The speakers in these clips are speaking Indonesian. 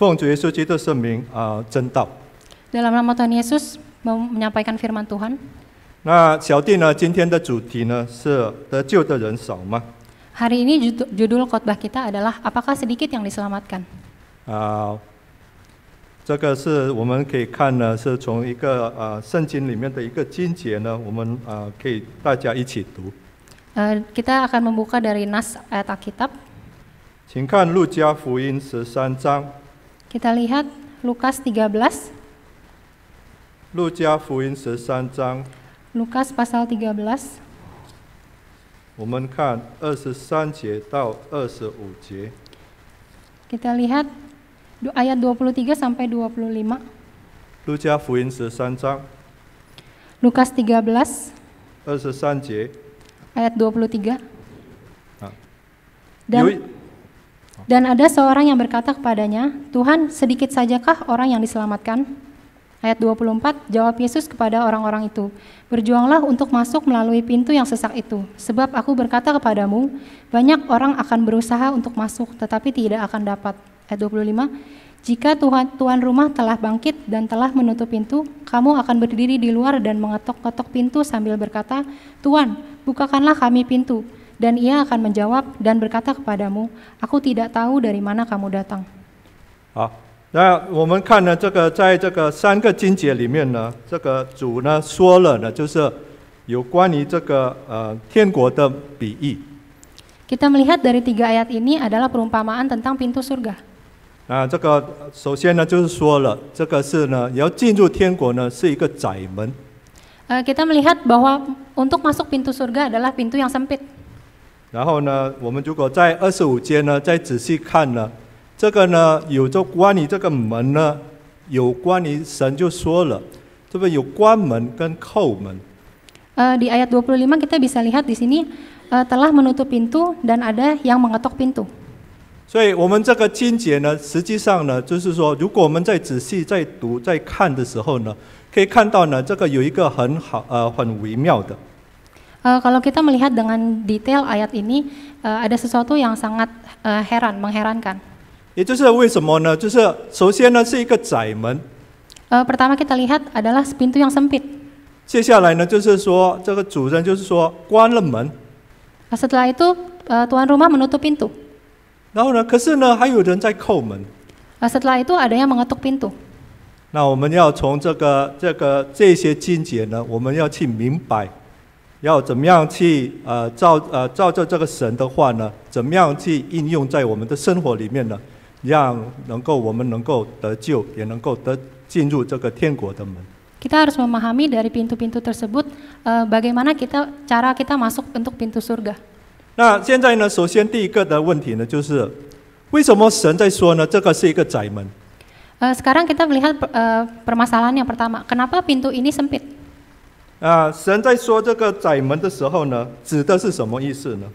奉主耶稣基督圣名啊、呃，真道。Dalam nama Tuhan Yesus menyampaikan firman Tuhan. ini judul, khotbah kita adalah apakah sedikit yang diselamatkan? 啊、呃，这个是我们可以看呢，是从一个呃圣经里面的一个经节呢，我们呃可以大家一起读。呃，kita akan membuka dari nas ayat Alkitab. Kita lihat Lukas 13. Lukas pasal 13. 我们看二十三节到二十五节。Kita lihat ayat 23 sampai 25. Lukas 福音十三章。Lukas 13. 23节。Ayat 23. Ah. Dan ada seorang yang berkata kepadanya, Tuhan sedikit sajakah orang yang diselamatkan? Ayat 24, jawab Yesus kepada orang-orang itu, Berjuanglah untuk masuk melalui pintu yang sesak itu, sebab aku berkata kepadamu, banyak orang akan berusaha untuk masuk, tetapi tidak akan dapat. Ayat 25, jika Tuhan, Tuhan rumah telah bangkit dan telah menutup pintu, kamu akan berdiri di luar dan mengetok-ketok pintu sambil berkata, Tuan, bukakanlah kami pintu. Dan ia akan menjawab dan berkata kepadamu, Aku tidak tahu dari mana kamu datang. Ah, kita melihat dari tiga ayat ini adalah perumpamaan tentang pintu surga. kita melihat bahwa untuk masuk pintu surga adalah pintu yang sempit. 然后呢，我们如果在二十五节呢，再仔细看呢，这个呢，有着关于这个门呢，有关于神就说了，这边有关门跟叩门。呃，在第25节，我们能看这里，已经关了门，有人敲门。所以我们这个经节呢，实际上呢，就是说，如果我们在仔细在读在看的时候呢，可以看到呢，这个有一个很好呃很微妙的。Uh, kalau kita melihat dengan detail ayat ini, uh, ada sesuatu yang sangat uh, heran, mengherankan. pertama kita lihat adalah pintu yang sempit. Setelah itu, uh, tuan rumah menutup pintu. setelah itu ada yang mengetuk pintu. 那我们要从这个这个这些经节呢，我们要去明白。要怎么样去呃照呃照着这个神的话呢？怎么样去应用在我们的生活里面呢？让能够我们能够得救，也能够得进入这个天国的门。kita harus memahami dari pintu-pintu tersebut, bagaimana kita cara kita masuk untuk pintu surga. 那现在呢，首先第一个的问题呢，就是为什么神在说呢？这个是一个窄门。sekarang kita melihat permasalahan yang pertama, kenapa pintu ini sempit? 啊，神在说这个窄门的时候呢，指的是什么意思呢？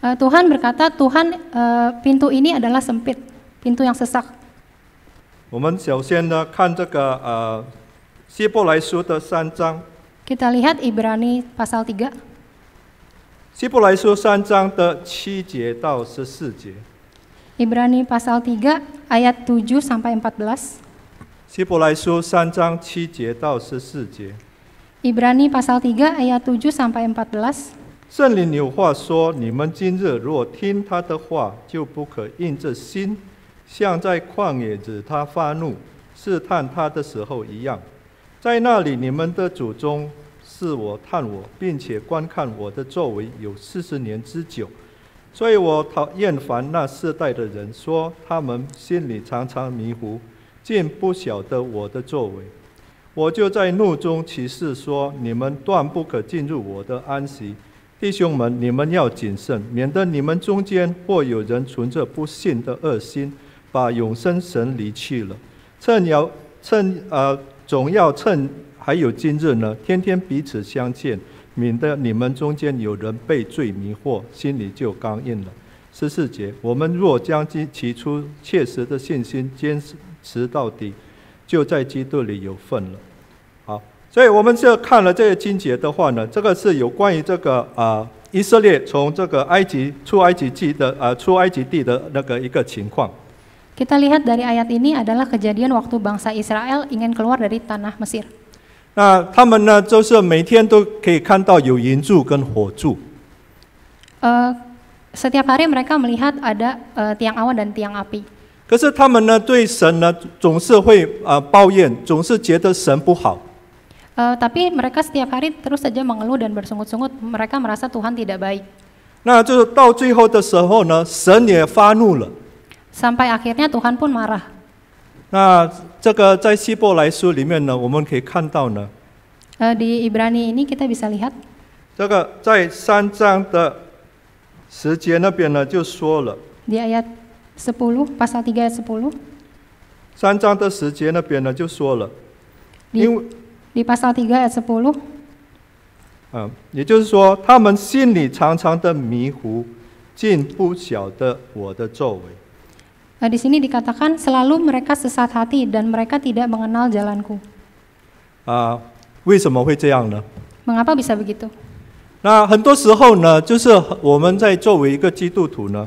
呃，主说，主，门这扇门是窄的，门是狭窄的。我们首先呢，看这个呃，希伯来书的三章。我们看希伯来书三章的七节到十四节。希伯来书三章的七节到十四节。伊伯3 7-14圣灵有话说：你们今日若听他的话，就不可硬着心，像在旷野子他发怒试探他的时候一样。在那里，你们的祖宗是我探我，并且观看我的作为有四十年之久，所以我厌烦那世代的人，说他们心里常常迷糊，竟不晓得我的作为。我就在怒中起誓说：“你们断不可进入我的安息，弟兄们，你们要谨慎，免得你们中间或有人存着不信的恶心，把永生神离去了。趁要趁呃，总要趁还有今日呢，天天彼此相见，免得你们中间有人被罪迷惑，心里就刚硬了。”十四节，我们若将其起初切实的信心坚持到底。就在基督里有份了，好，所以我们就看了这些经节的话呢，这个是有关于这个啊，以色列从这个埃及出埃及记的啊出埃及地的那个一个情况。Kita lihat dari ayat ini adalah kejadian waktu bangsa Israel ingin keluar dari tanah Mesir. Nah, mereka itu setiap hari melihat ada tiang awan dan tiang api. 可是他们呢，对神呢，总是会啊抱怨，总是觉得神不好。呃，tapi mereka setiap hari terus saja mengeluh dan bersungut-sungut mereka merasa Tuhan tidak baik. 那就是到最后的时候呢，神也发怒了。sampai akhirnya Tuhan pun marah. 那这个在希伯来书里面呢，我们可以看到呢。di Ibrani ini kita bisa lihat. 这个在三章的十节那边呢，就说了。di ayat pasal tiga sepuluh。三章的十节那边呢就说了，因为，di pasal tiga ayat sepuluh。嗯，也就是说，他们心里常常的迷糊，竟不晓得我的作为。Nah, di sini dikatakan selalu mereka sesat hati dan mereka tidak mengenal jalanku. Ah, 为什么会这样呢？Mengapa bisa begitu? 那很多时候呢，就是我们在作为一个基督徒呢。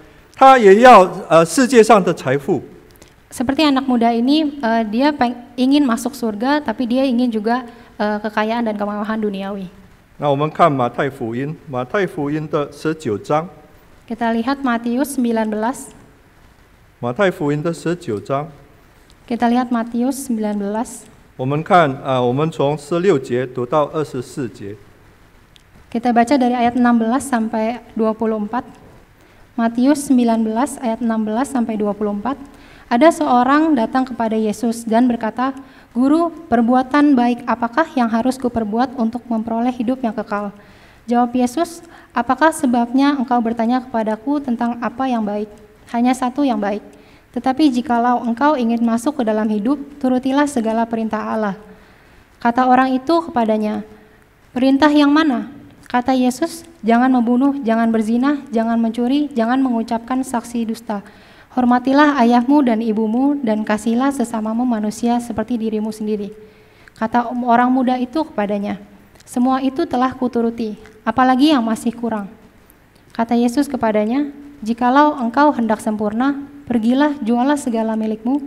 他也要呃世界上的财富。Seperti anak muda ini, eh, dia ingin masuk surga, tapi dia ingin juga eh, kekayaan dan kemewahan duniawi. Kita lihat Matius 19. Kita lihat Matius 19. Kita baca dari ayat 16 sampai 24. Matius 19 ayat 16 sampai 24, ada seorang datang kepada Yesus dan berkata, "Guru, perbuatan baik apakah yang harus kuperbuat untuk memperoleh hidup yang kekal?" Jawab Yesus, "Apakah sebabnya engkau bertanya kepadaku tentang apa yang baik? Hanya satu yang baik. Tetapi jikalau engkau ingin masuk ke dalam hidup, turutilah segala perintah Allah." Kata orang itu kepadanya, "Perintah yang mana?" Kata Yesus, Jangan membunuh, jangan berzinah, jangan mencuri, jangan mengucapkan saksi dusta. Hormatilah ayahmu dan ibumu dan kasihlah sesamamu manusia seperti dirimu sendiri. Kata orang muda itu kepadanya, semua itu telah kuturuti, apalagi yang masih kurang. Kata Yesus kepadanya, jikalau engkau hendak sempurna, pergilah jualah segala milikmu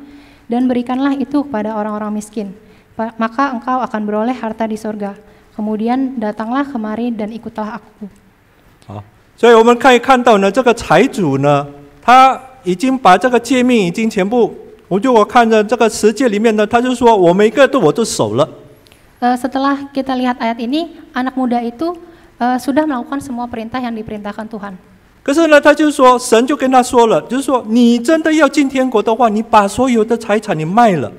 dan berikanlah itu kepada orang-orang miskin. Maka engkau akan beroleh harta di sorga. Kemudian datanglah kemari dan ikutlah aku. 好，所以我们可以看到呢，这个财主呢，他已经把这个诫命已经全部。我如果看着这个十诫里面呢，他就说我每个都我都守了。Setelah kita lihat ayat ini, anak muda itu sudah melakukan semua perintah yang diperintahkan Tuhan. 可是呢，他就说，神就跟他说了，就是说，你真的要进天国的话，你把所有的财产你卖了。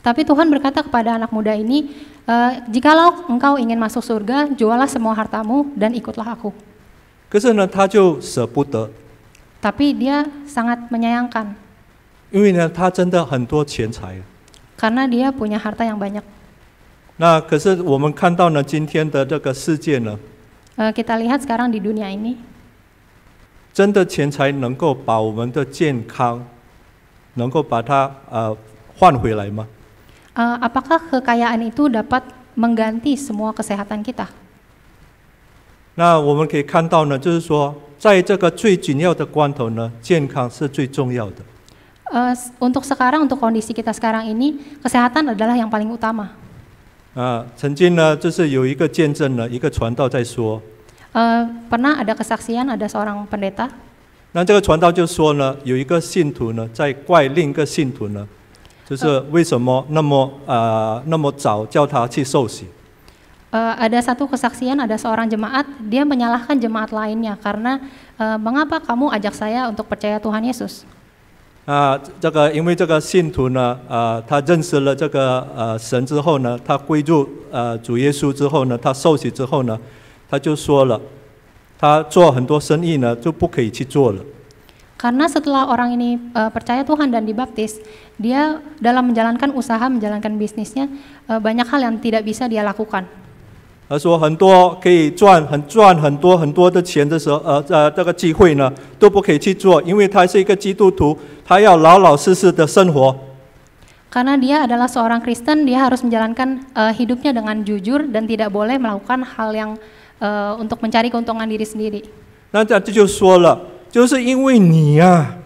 Tapi Tuhan berkata kepada anak muda ini, jika l a u e n g kau ingin masuk surga, jualah semua hartamu dan ikutlah aku. 可是呢，他就舍不得。Tapi dia sangat menyayangkan. Karena dia punya harta yang banyak. kita lihat sekarang di dunia ini. apakah kekayaan itu dapat mengganti semua kesehatan kita? 那我们可以看到呢，就是说，在这个最紧要的关头呢，健康是最重要的。呃，untuk sekarang untuk kondisi kita sekarang ini kesehatan adalah yang paling utama。啊，曾经呢，就是有一个见证呢，一个传道在说。呃，pernah ada kesaksian ada seorang pendeta。那这个传道就说呢，有一个信徒呢，在怪另一个信徒呢，就是为什么那么呃那么早叫他去受洗。uh, ada satu kesaksian ada seorang jemaat dia menyalahkan jemaat lainnya karena uh, mengapa kamu ajak saya untuk percaya Tuhan Yesus? karena setelah orang ini uh, percaya Tuhan dan dibaptis, dia dalam menjalankan usaha, menjalankan bisnisnya, uh, banyak hal yang tidak bisa dia lakukan. 而说很多可以赚很赚很多很多的钱的时候，呃呃，这个机会呢都不可以去做，因为他是一个基督徒，他要老老实实的生活。因为他是基督徒，他必须过着诚实的生活，他不能做任何的欺骗。那这这就说了，就是因为你啊，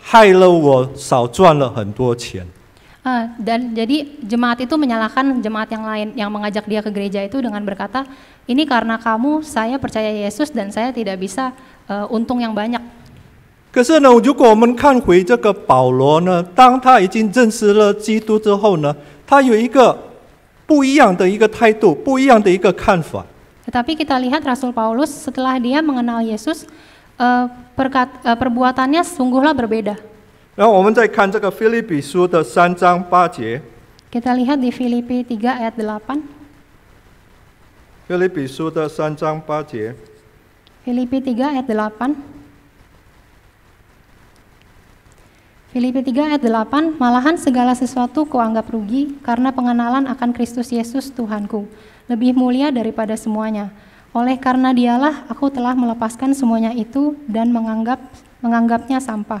害了我少赚了很多钱。Uh, dan jadi jemaat itu menyalahkan jemaat yang lain yang mengajak dia ke gereja itu dengan berkata, ini karena kamu saya percaya Yesus dan saya tidak bisa uh, untung yang banyak. 可是呢，如果我们看回这个保罗呢，当他已经认识了基督之后呢，他有一个不一样的一个态度，不一样的一个看法。Tetapi kita lihat Rasul Paulus setelah dia mengenal Yesus, uh, perkat, uh, perbuatannya sungguhlah berbeda. Kita lihat di Filipi 3 ayat 8. 3 ayat 8. Filipi 3 ayat 8, malahan segala sesuatu kuanggap rugi karena pengenalan akan Kristus Yesus Tuhanku, lebih mulia daripada semuanya. Oleh karena dialah aku telah melepaskan semuanya itu dan menganggap menganggapnya sampah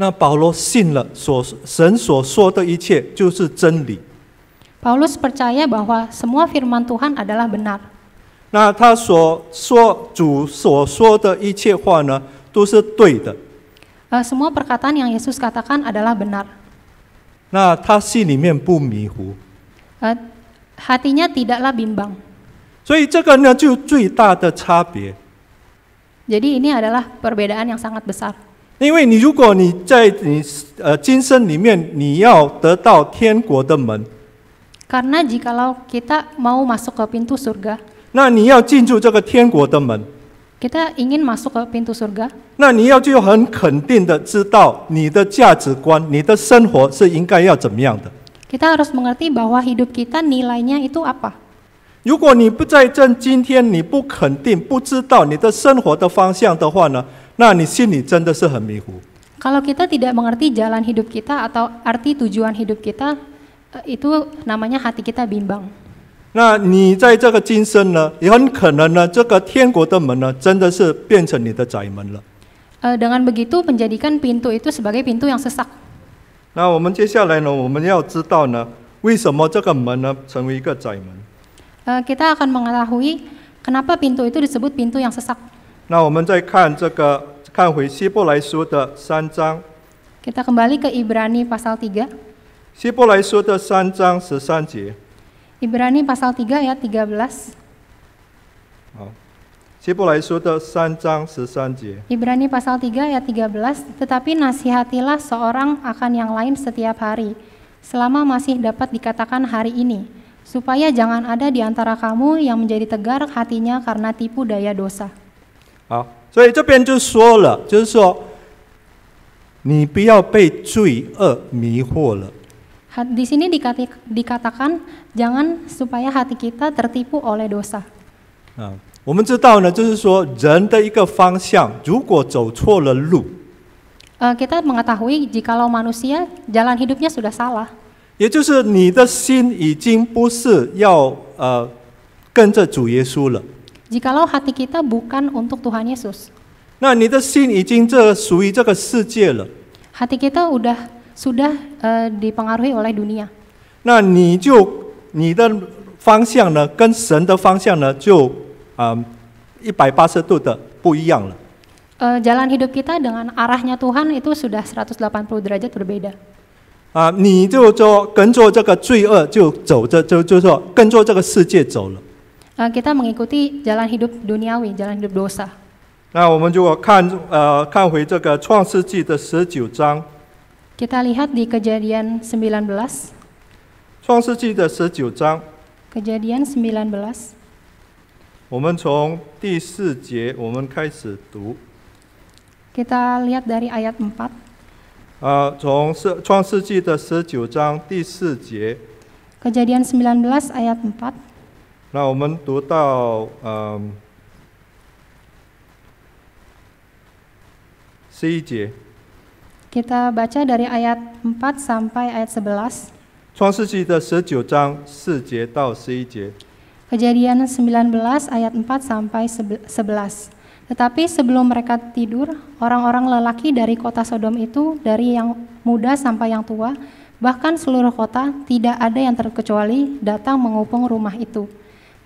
那保罗信了所神所说的一切就是真理。Paulus percaya bahwa semua firman Tuhan adalah benar. 那他所说主所说的一切话呢，都是对的。Uh, semua perkataan yang Yesus katakan adalah benar. 那他心里面不迷糊。Uh, hatinya tidaklah bimbang. Jadi ini adalah perbedaan yang sangat besar. 因为你如果你在你呃今生里面你要得到天国的门，Karena jika k l a u kita mau masuk ke pintu surga, 那你要进入这个天国的门，Kita ingin masuk ke pintu surga, 那你要就很肯定的知道你的价值观、你的生活是应该要怎么样的。Kita harus mengerti bahwa hidup kita nilainya itu apa。如果你不在正今天你不肯定不知道你的生活的方向的话呢？那你心里真的是很迷糊。Kalau kita tidak mengerti jalan hidup kita atau arti tujuan hidup kita, eh, itu namanya hati kita bimbang. 那你在这个今生呢，也很可能呢，这个天国的门呢，真的是变成你的窄门了。呃，dengan begitu menjadikan pintu itu sebagai pintu yang sesak. kita akan mengetahui kenapa pintu itu disebut pintu yang sesak. 那我们再看这个，看回希伯来书的三章。Kita kembali ke Ibrani pasal 3. Ibrani pasal 3 ayat 13. Ibrani pasal 3 ayat 13, tetapi nasihatilah seorang akan yang lain setiap hari, selama masih dapat dikatakan hari ini, supaya jangan ada di antara kamu yang menjadi tegar hatinya karena tipu daya dosa. 好，所以这边就说了，就是说，你不要被罪恶迷惑了。di sini dikati dikatakan jangan supaya hati kita tertipu oleh dosa。嗯，我们知道呢，就是说人的一个方向如果走错了路。kita mengetahui jika law manusia jalan hidupnya sudah salah。也就是你的心已经不是要呃跟着主耶稣了。Jikalau hati kita bukan untuk Tuhan Yesus. hati kita udah sudah uh, dipengaruhi oleh dunia. jalan hidup kita dengan arahnya Tuhan itu sudah 180 derajat berbeda. 啊，你就做跟着这个罪恶就走着，就就说跟着这个世界走了。Eh, kita mengikuti jalan hidup duniawi, jalan hidup dosa. kita lihat di kejadian Kejadian 19. Kita lihat dari ayat 4. Kejadian 19 ayat 4. 那我们读到嗯十一节。Kita um, baca dari ayat 4 sampai ayat 11. 创世纪的十九章四节到十一节。Kejadian 19 ayat 4 sampai 11. Tetapi sebelum mereka tidur, orang-orang lelaki dari kota Sodom itu, dari yang muda sampai yang tua, bahkan seluruh kota, tidak ada yang terkecuali datang mengupung rumah itu.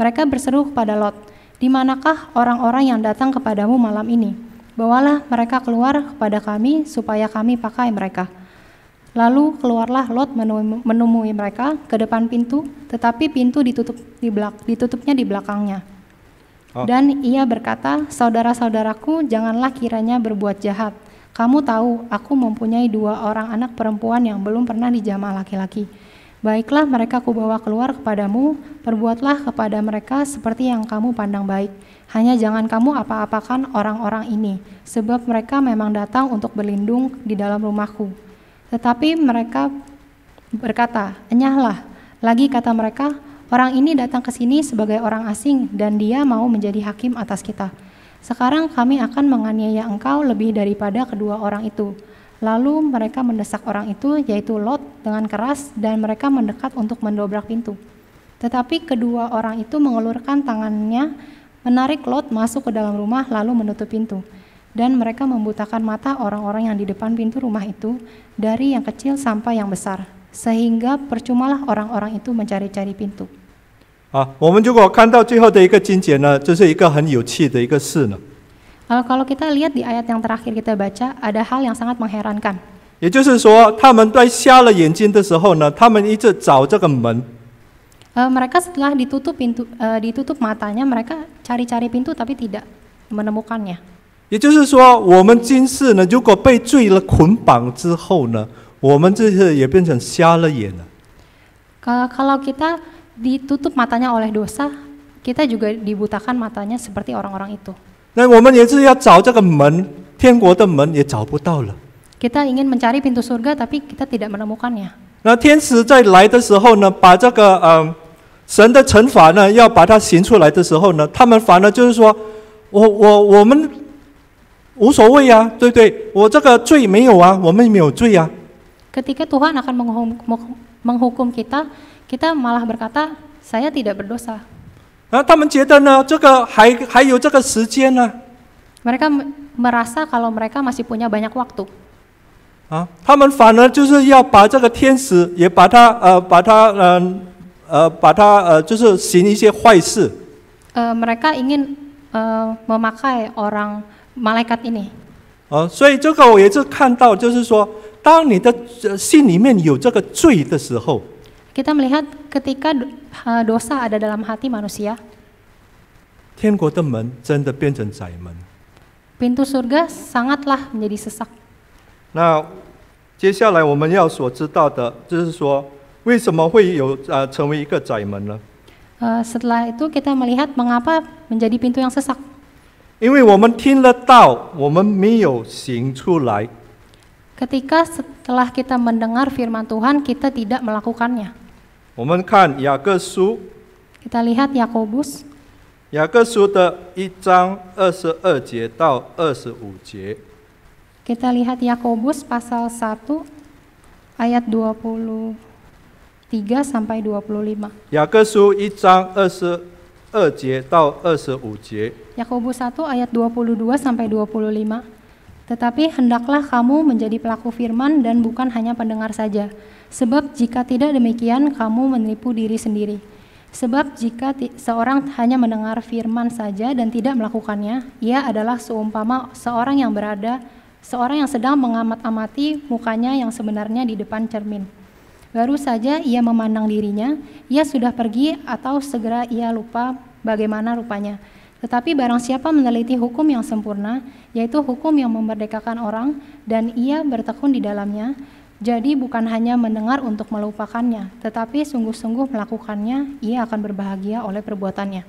Mereka berseru kepada Lot, "Di manakah orang-orang yang datang kepadamu malam ini? Bawalah mereka keluar kepada kami supaya kami pakai mereka." Lalu keluarlah Lot menemui mereka ke depan pintu, tetapi pintu ditutup di belak, ditutupnya di belakangnya. Oh. Dan ia berkata, "Saudara-saudaraku, janganlah kiranya berbuat jahat. Kamu tahu, aku mempunyai dua orang anak perempuan yang belum pernah dijamah laki-laki. Baiklah mereka kubawa keluar kepadamu, perbuatlah kepada mereka seperti yang kamu pandang baik. Hanya jangan kamu apa-apakan orang-orang ini, sebab mereka memang datang untuk berlindung di dalam rumahku. Tetapi mereka berkata, enyahlah. Lagi kata mereka, orang ini datang ke sini sebagai orang asing dan dia mau menjadi hakim atas kita. Sekarang kami akan menganiaya engkau lebih daripada kedua orang itu.' Lalu mereka mendesak orang itu, yaitu Lot, dengan keras dan mereka mendekat untuk mendobrak pintu. Tetapi kedua orang itu mengulurkan tangannya, menarik Lot masuk ke dalam rumah lalu menutup pintu. Dan mereka membutakan mata orang-orang yang di depan pintu rumah itu, dari yang kecil sampai yang besar, sehingga percumalah orang-orang itu mencari-cari pintu. menarik. Kalau kita lihat di ayat yang terakhir kita baca, ada hal yang sangat mengherankan. mereka setelah ditutup pintu, uh, ditutup matanya, mereka cari-cari pintu tapi tidak menemukannya. kalau kita ditutup matanya oleh dosa, kita juga dibutakan matanya seperti orang-orang itu. 那我们也是要找这个门，天国的门也找不到了。kita ingin mencari pintu surga tapi kita tidak menemukannya。那天使在来的时候呢，把这个呃神的惩罚呢，要把它行出来的时候呢，他们反而就是说，我我我们无所谓呀，对不对？我这个罪没有啊，我们没有罪啊。ketika tuhan akan menghukum kita kita malah berkata saya tidak berdosa。然他们觉得呢，这个还还有这个时间呢。mereka merasa kalau mereka masih punya banyak waktu. 啊，他们反而就是要把这个天使也把他呃把他嗯呃把他呃就是行一些坏事。呃，mereka ingin memakai orang malaikat ini. 哦，所以这个我也是看到，就是说，当你的心里面有这个罪的时候。Kita melihat ketika dosa ada dalam hati manusia, pintu surga sangatlah menjadi sesak. Nah, setelah itu kita melihat mengapa menjadi pintu yang sesak。因为我们听了道，我们没有行出来。Ketika setelah kita mendengar firman Tuhan, kita tidak melakukannya. Kita lihat Yakobus. lihat Yakobus pasal 1 ayat 23 sampai 25. Yakobus 1 ayat 22 sampai 25. Tetapi hendaklah kamu menjadi pelaku firman dan bukan hanya pendengar saja Sebab jika tidak demikian kamu menipu diri sendiri. Sebab jika seorang hanya mendengar firman saja dan tidak melakukannya, ia adalah seumpama seorang yang berada seorang yang sedang mengamat-amati mukanya yang sebenarnya di depan cermin. Baru saja ia memandang dirinya, ia sudah pergi atau segera ia lupa bagaimana rupanya. Tetapi barang siapa meneliti hukum yang sempurna, yaitu hukum yang memerdekakan orang, dan ia bertekun di dalamnya, jadi bukan hanya mendengar untuk melupakannya, tetapi sungguh-sungguh melakukannya, ia akan berbahagia oleh perbuatannya.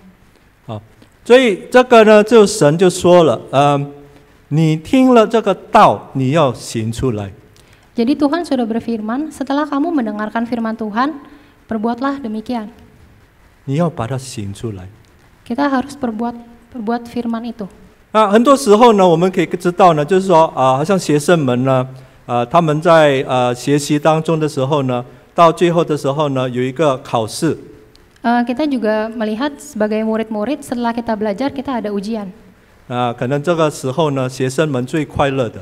Jadi Tuhan sudah berfirman, setelah kamu mendengarkan firman Tuhan, perbuatlah demikian. Kita harus perbuat perbuat firman itu. 啊，很多时候呢，我们可以知道呢，就是说啊，好像学生们呢。呃，他们在呃学习当中的时候呢，到最后的时候呢，有一个考试。呃，kita juga melihat sebagai murid-murid setelah kita belajar kita ada ujian。啊，可能这个时候呢，学生们最快乐的。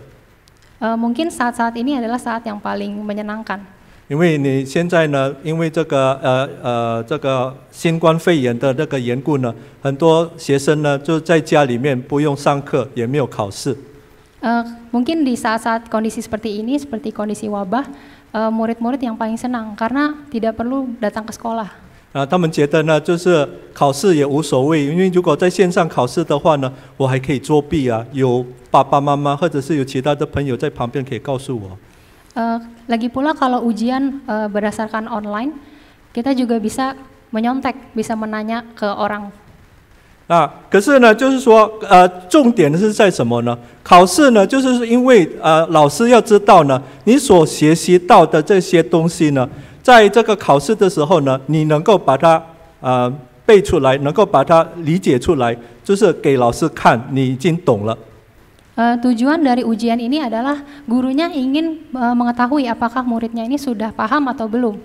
呃，mungkin saat-saat ini adalah saat yang paling menyenangkan。因为你现在呢，因为这个呃呃这个新冠肺炎的那个缘故呢，很多学生呢就在家里面不用上课，也没有考试。uh, mungkin di saat-saat kondisi seperti ini, seperti kondisi wabah, murid eh, murid-murid yang paling senang karena tidak perlu datang ke sekolah. 啊，他们觉得呢，就是考试也无所谓，因为如果在线上考试的话呢，我还可以作弊啊，有爸爸妈妈或者是有其他的朋友在旁边可以告诉我。Uh, nah, lagi pula kalau ujian uh, berdasarkan online, kita juga bisa menyontek, bisa menanya ke orang 啊，可是呢，就是说，呃，重点是在什么呢？考试呢，就是因为呃，老师要知道呢，你所学习到的这些东西呢，在这个考试的时候呢，你能够把它啊背出来，能够把它理解出来，就是给老师看你已经懂了。Tujuan dari ujian ini adalah gurunya ingin mengetahui apakah muridnya ini sudah paham atau belum.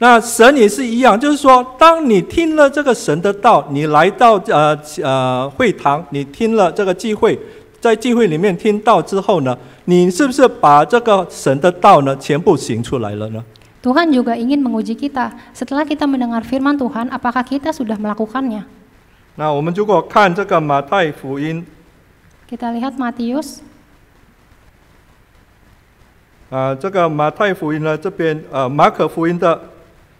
那神也是一样，就是说，当你听了这个神的道，你来到呃呃会堂，你听了这个聚会，在聚会里面听到之后呢，你是不是把这个神的道呢全部行出来了呢？Tuhan juga ingin menguji kita setelah kita mendengar firman Tuhan, apakah kita sudah melakukannya? 那我们如果看这个马太福音，kita lihat Matius，啊，这个 a 太福音呢，这边呃马可福音的。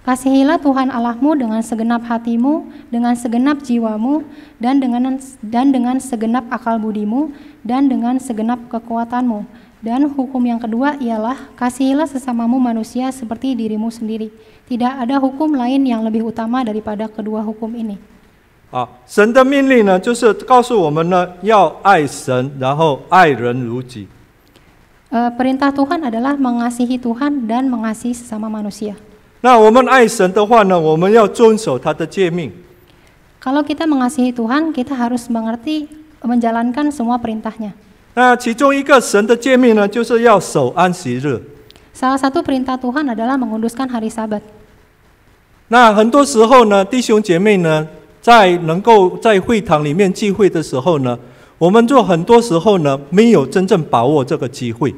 Kasihilah Tuhan Allahmu dengan segenap hatimu, dengan segenap jiwamu, dan dengan dan dengan segenap akal budimu, dan dengan segenap kekuatanmu. Dan hukum yang kedua ialah kasihilah sesamamu manusia seperti dirimu sendiri. Tidak ada hukum lain yang lebih utama daripada kedua hukum ini. 啊，神的命令呢，就是告诉我们呢，要爱神，然后爱人如己。Uh, perintah Tuhan adalah mengasihi Tuhan dan mengasihi sesama manusia. 那我们爱神的话呢，我们要遵守他的诫命。Kalau kita mengasihi Tuhan, kita harus mengerti menjalankan semua perintahnya。那其中一个神的诫命呢，就是要守安息日。Salah satu perintah Tuhan adalah mengunduskan hari Sabat。那很多时候呢，弟兄姐妹呢，在能够在会堂里面聚会的时候呢，我们做很多时候呢，没有真正把握这个机会。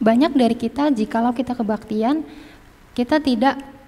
Banyak dari kita jika kalau kita kebaktian, kita tidak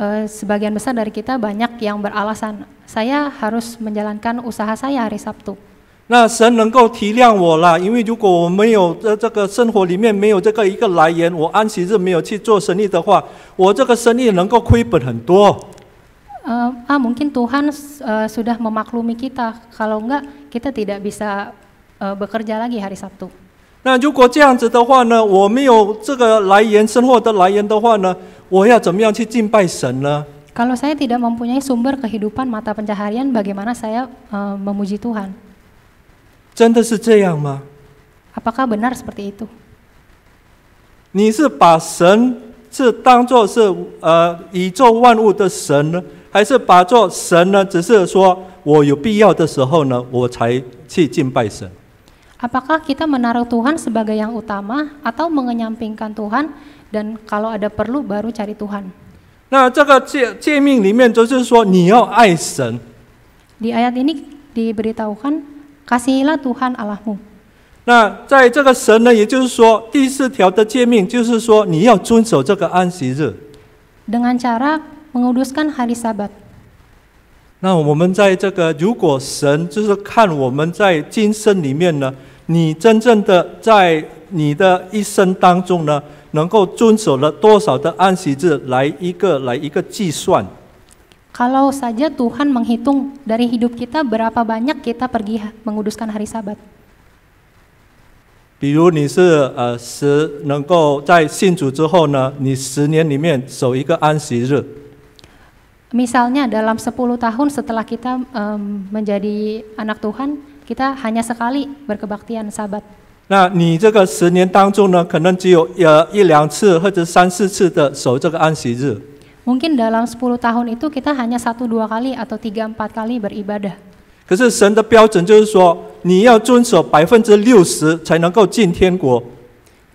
uh, sebagian besar dari kita banyak yang beralasan saya harus menjalankan usaha saya hari Sabtu. 那神能够体谅我啦，因为如果我没有这这个生活里面没有这个一个来源，我安息日没有去做生意的话，我这个生意能够亏本很多。Uh, ah mungkin Tuhan uh, sudah memaklumi kita kalau enggak kita tidak bisa uh, bekerja lagi hari Sabtu. 那如果这样子的话呢？我没有这个来源生活的来源的话呢？我要怎么样去敬拜神呢？Kalau saya tidak mempunyai sumber kehidupan mata pencaharian, bagaimana saya uh, memuji Tuhan？真的是这样吗？Apakah benar seperti itu？你是把神是当做是呃宇宙万物的神呢，还是把作神呢？只是说我有必要的时候呢，我才去敬拜神。Apakah kita menaruh Tuhan sebagai yang utama atau mengenyampingkan Tuhan dan kalau ada perlu baru cari Tuhan? Nah, Di ayat ini diberitahukan kasihilah Tuhan Allahmu. dengan cara menguduskan hari Sabat. 那我们在这个，如果神就是看我们在今生里面呢，你真正的在你的一生当中呢，能够遵守了多少的安息日来一个来一个计算。Kalau saja Tuhan menghitung dari hidup kita berapa banyak kita pergi menguduskan hari Sabat. 比如你是呃十能够在信主之后呢，你十年里面守一个安息日。Misalnya dalam 10 tahun setelah kita um, menjadi anak Tuhan, kita hanya sekali berkebaktian sabat. 那你这个十年当中呢，可能只有呃一两次或者三四次的守这个安息日。Mungkin ya, dalam 10 tahun itu kita hanya satu dua kali atau tiga empat kali beribadah. 可是神的标准就是说，你要遵守百分之六十才能够进天国。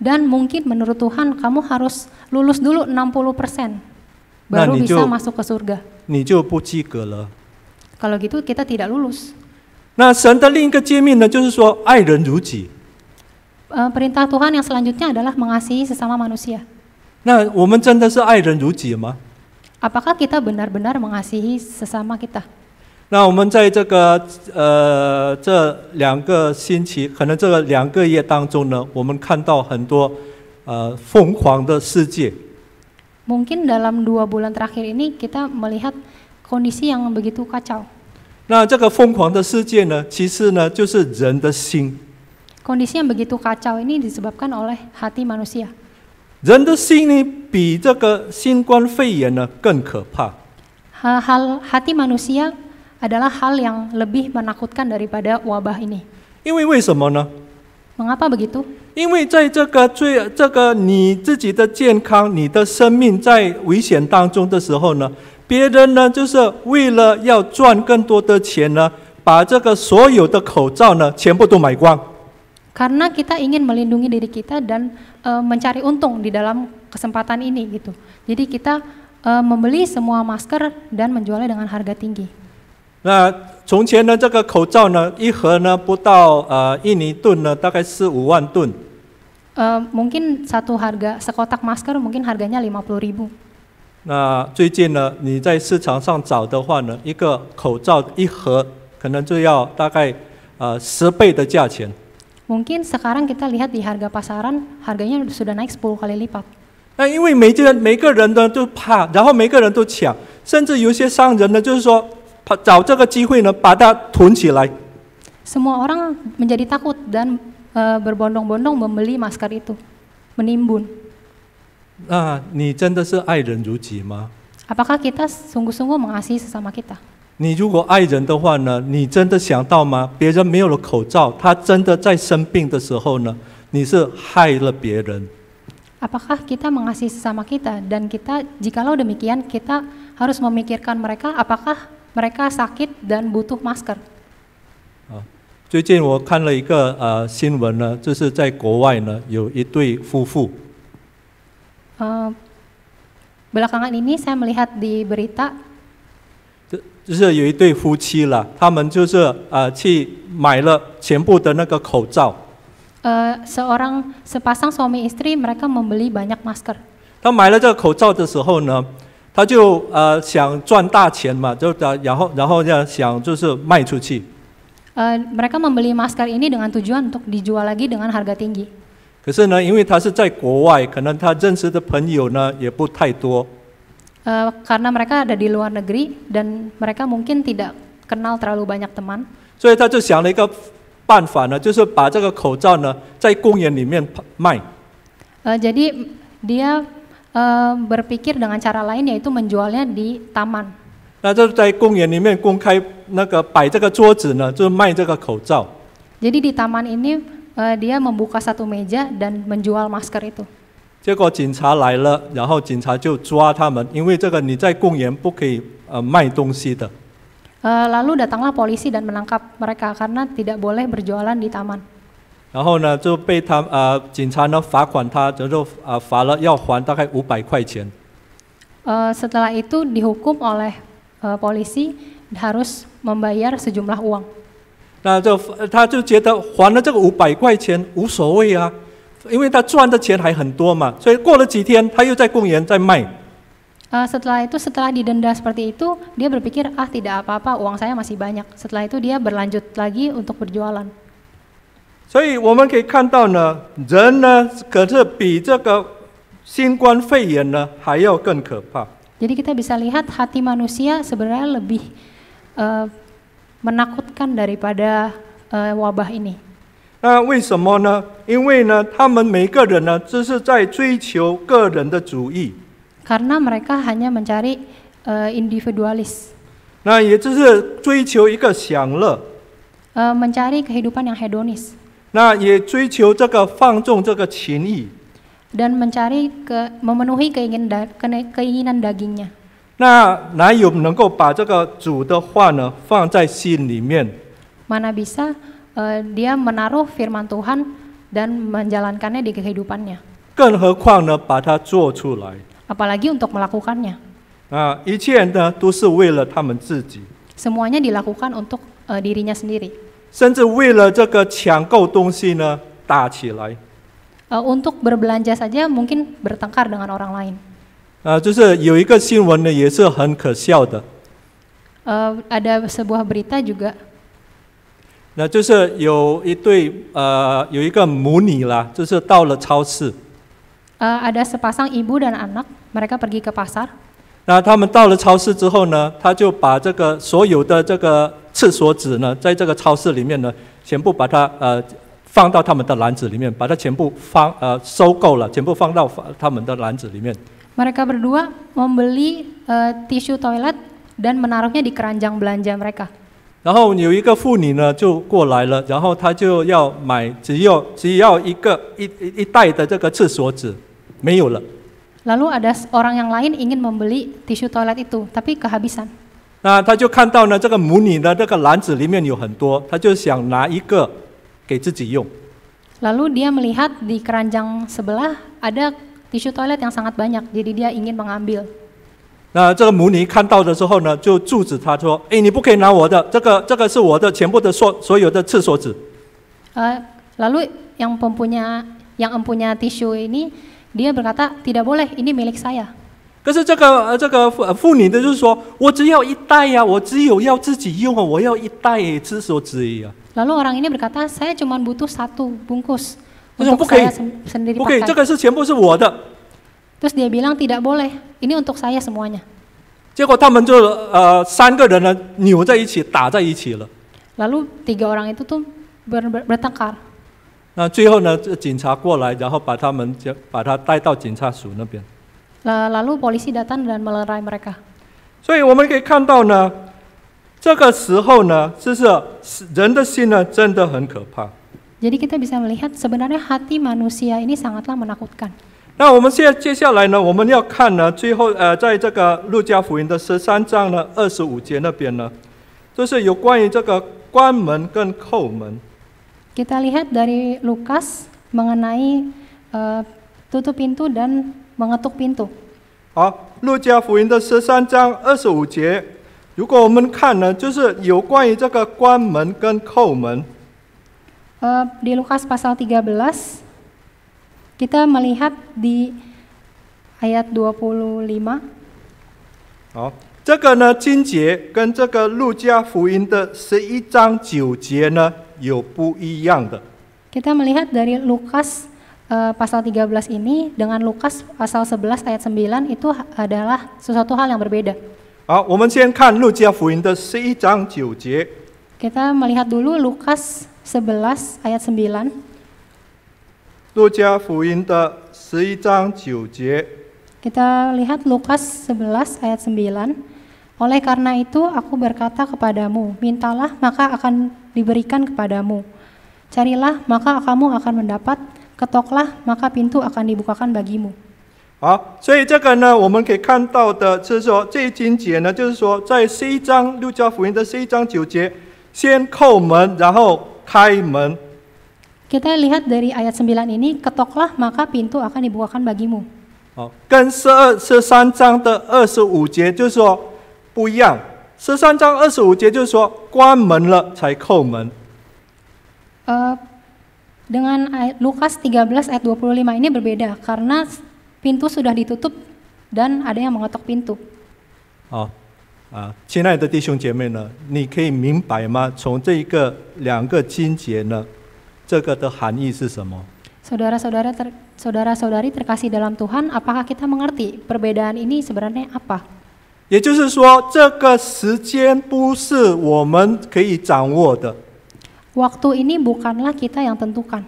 Dan mungkin menurut Tuhan kamu harus lulus dulu 60 persen. baru bisa masuk ke surga，kalau gitu kita tidak lulus。那神的另一个诫命呢，就是说爱人如 perintah Tuhan yang selanjutnya adalah mengasihi sesama manusia。Apakah kita benar-benar mengasihi sesama kita？那我们在这个呃这两个星期，可能这两个月当中呢，我们看到很多呃疯狂的世界。mungkin dalam dua bulan terakhir ini kita melihat kondisi yang begitu kacau. Nah, kondisi yang begitu kacau ini disebabkan oleh hati manusia. Hal-hal hati manusia adalah hal yang lebih menakutkan daripada wabah ini. 因为为什么呢？Mengapa begitu? Karena kita ingin melindungi diri kita dan uh, mencari untung di dalam kesempatan ini gitu. Jadi kita uh, membeli semua masker dan menjualnya dengan harga tinggi. 那从前的这个口罩呢，一盒呢不到呃一尼吨呢，大概四五万吨。呃，mungkin satu harga sekotak masker mungkin harganya lima puluh ribu。那最近呢，你在市场上找的话呢，一个口罩一盒可能就要大概呃十倍的价钱。Mungkin sekarang kita lihat di harga pasaran harganya sudah naik sepuluh kali lipat。那因为每个人每个人呢都怕，然后每个人都抢，甚至有些商人呢就是说。找这个机会呢，把它囤起来。Semua orang menjadi takut dan eh, berbondong-bondong membeli masker itu, menimbun. Nah, Apakah kita sungguh-sungguh mengasihi sesama kita? 你如果爱人的话呢，你真的想到吗？别人没有了口罩，他真的在生病的时候呢，你是害了别人。Apakah kita mengasihi sesama kita dan kita jikalau demikian kita harus memikirkan mereka apakah mereka sakit dan butuh masker. Oh. 最近我看了一个呃新闻呢，就是在国外呢有一对夫妇。呃，belakangan ini saya melihat di berita，就就是有一对夫妻了，他们就是呃去买了全部的那个口罩。呃，seorang sepasang suami istri mereka membeli banyak masker。他买了这个口罩的时候呢，mereka membeli masker ini dengan tujuan untuk dijual lagi dengan harga tinggi。可是呢，因为他是在国外，可能他认识的朋友呢也不太多。呃，karena mereka ada di luar negeri dan mereka mungkin tidak kenal terlalu banyak teman。所以他就想了一个办法呢，就是把这个口罩呢在公园里面卖。呃，jadi dia Eh, berpikir dengan cara lain yaitu menjualnya di taman. Jadi di taman ini uh, dia membuka satu meja dan menjual masker itu. 结果警察来了，然后警察就抓他们，因为这个你在公园不可以呃卖东西的。Uh, lalu datanglah polisi dan menangkap mereka karena tidak boleh berjualan di taman. 然后呢就被他呃警察呢罚款他，然后呃罚了要还大概五百块钱。Uh, setelah itu dihukum oleh e, polisi harus membayar sejumlah uang. setelah itu setelah didenda seperti itu dia berpikir ah tidak apa-apa uang saya masih banyak. Setelah itu dia berlanjut lagi untuk berjualan. 所以我们可以看到呢，人呢可是比这个新冠肺炎呢还要更可怕。jadi kita bisa lihat hati manusia sebenarnya lebih menakutkan daripada wabah ini. 那为什么呢？因为呢，他们每个人呢，只是在追求个人的主义。karena mereka hanya mencari individualis. 那也就是追求一个享乐。mencari kehidupan yang hedonis. 那也追求这个放纵这个情欲。dan mencari ke memenuhi keinginan da, keinginan dagingnya. 那哪有能够把这个主的话呢放在心里面？Mana bisa uh, dia menaruh firman Tuhan dan menjalankannya di kehidupannya. Apalagi untuk melakukannya. semuanya dilakukan untuk uh, dirinya sendiri. 甚至为了这个抢购东西呢，打起来。呃，untuk berbelanja saja mungkin bertengkar dengan orang lain。啊，就是有一个新闻呢，也是很可笑的。呃，ada sebuah berita juga。那就是有一对呃，有一个母女啦，就是到了超市。ada sepasang ibu dan anak, mereka pergi ke pasar。那他们到了超市之后呢，他就把这个所有的这个厕所纸呢，在这个超市里面呢，全部把它呃放到他们的篮子里面，把它全部放呃收购了，全部放到他们的篮子里面。mereka berdua membeli tisu toilet dan menaruhnya di keranjang belanja mereka。然后有一个妇女呢就过来了，然后她就要买，只要只要一个一一袋的这个厕所纸，没有了。lalu ada orang yang lain ingin membeli tisu toilet itu, tapi kehabisan. Nah, 那他就看到呢，这个母女的这个篮子里面有很多，他就想拿一个给自己用。Lalu dia melihat di keranjang sebelah ada tisu toilet yang sangat banyak, jadi dia ingin mengambil. 那这个母女看到的时候呢，就制止他说：“哎，你不可以拿我的，这个这个是我的全部的所所有的厕所纸。”呃，lalu yang mempunyai yang mempunyai tisu ini dia berkata, tidak boleh, ini milik saya. Lalu orang ini berkata, saya cuma butuh satu bungkus untuk saya sendiri pakai. 这个是全部是我的。Terus dia bilang tidak boleh, ini untuk saya semuanya. Lalu tiga orang itu tuh ber, bertengkar. 那最后呢，这警察过来，然后把他们就把他带到警察署那边。p o l i s i datang dan m e l e r a i mereka。所以我们可以看到呢，这个时候呢，就是人的心呢，真的很可怕。jadi kita bisa melihat sebenarnya hati manusia ini sangatlah menakutkan。那我们现在接下来呢，我们要看呢，最后呃，在这个路加福音的十三章呢，二十五节那边呢，就是有关于这个关门跟叩门。Kita lihat dari Lukas mengenai uh, tutup pintu dan mengetuk pintu. 好，路加福音的十三章二十五节，如果我们看呢，就是有关于这个关门跟叩门。Uh, eh, di Lukas pasal 13 kita melihat di ayat 25. 好，这个呢经节跟这个路加福音的十一章九节呢有不一样的。Kita melihat dari Lukas uh, pasal 13 ini dengan Lukas pasal 11 ayat 9 itu adalah sesuatu hal yang berbeda. 好，我们先看路加福音的十一章九节。Kita melihat dulu Lukas 11 ayat 9. 路加福音的十一章九节。Kita lihat Lukas 11 ayat 9. Oleh karena itu aku berkata kepadamu, mintalah maka akan diberikan kepadamu. Carilah maka kamu akan mendapat, ketoklah maka pintu akan dibukakan bagimu. kita lihat dari ayat 9 ini, ketoklah maka pintu akan dibukakan bagimu. 不一样。十三章二十五节就是说，关门了才叩门。Uh, dengan Lukas 13 ayat 25 ini berbeda karena pintu sudah ditutup dan ada yang mengetok pintu. Oh, saudara ter, saudara-saudari terkasih dalam Tuhan, apakah kita mengerti perbedaan ini sebenarnya apa? 也就是说，这个时间不是我们可以掌握的。Waktu ini bukanlah kita yang tentukan.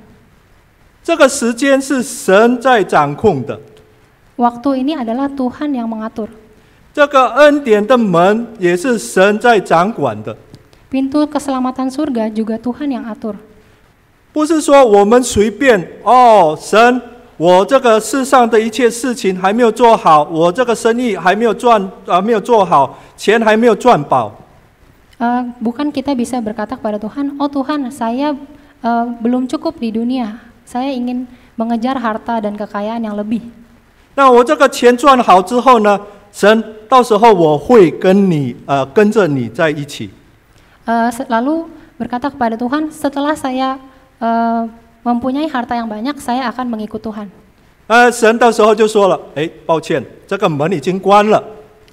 Waktu ini adalah Tuhan yang mengatur. 这个恩典的门也是神在掌管的。Pintu keselamatan surga juga Tuhan yang atur. 我这个世上的一切事情还没有做好，我这个生意还没有赚啊，没有做好，钱还没有赚饱。啊，bukan kita bisa berkata kepada Tuhan, oh Tuhan, saya belum cukup di dunia, saya ingin mengejar harta dan kekayaan yang lebih。那我这个钱赚好之后呢？神，到时候我会跟你呃跟着你在一起。呃，lalu berkata kepada Tuhan setelah saya。mempunyai harta yang banyak, saya akan mengikut Tuhan.